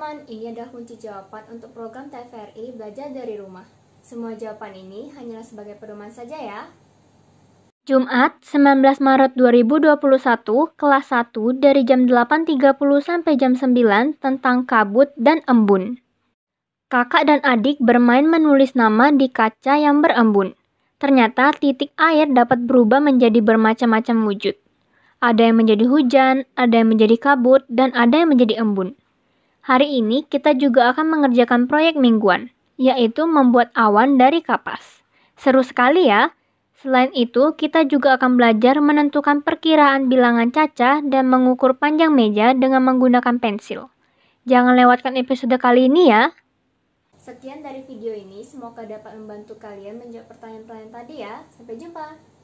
teman-teman, ini adalah kunci jawaban untuk program TVRI Belajar dari Rumah. Semua jawaban ini hanyalah sebagai pedoman saja ya. Jumat, 19 Maret 2021, kelas 1 dari jam 8.30 sampai jam 9 tentang kabut dan embun. Kakak dan adik bermain menulis nama di kaca yang berembun. Ternyata titik air dapat berubah menjadi bermacam-macam wujud. Ada yang menjadi hujan, ada yang menjadi kabut, dan ada yang menjadi embun. Hari ini kita juga akan mengerjakan proyek mingguan, yaitu membuat awan dari kapas. Seru sekali ya! Selain itu, kita juga akan belajar menentukan perkiraan bilangan caca dan mengukur panjang meja dengan menggunakan pensil. Jangan lewatkan episode kali ini ya! Sekian dari video ini, semoga dapat membantu kalian menjawab pertanyaan-pertanyaan tadi ya. Sampai jumpa!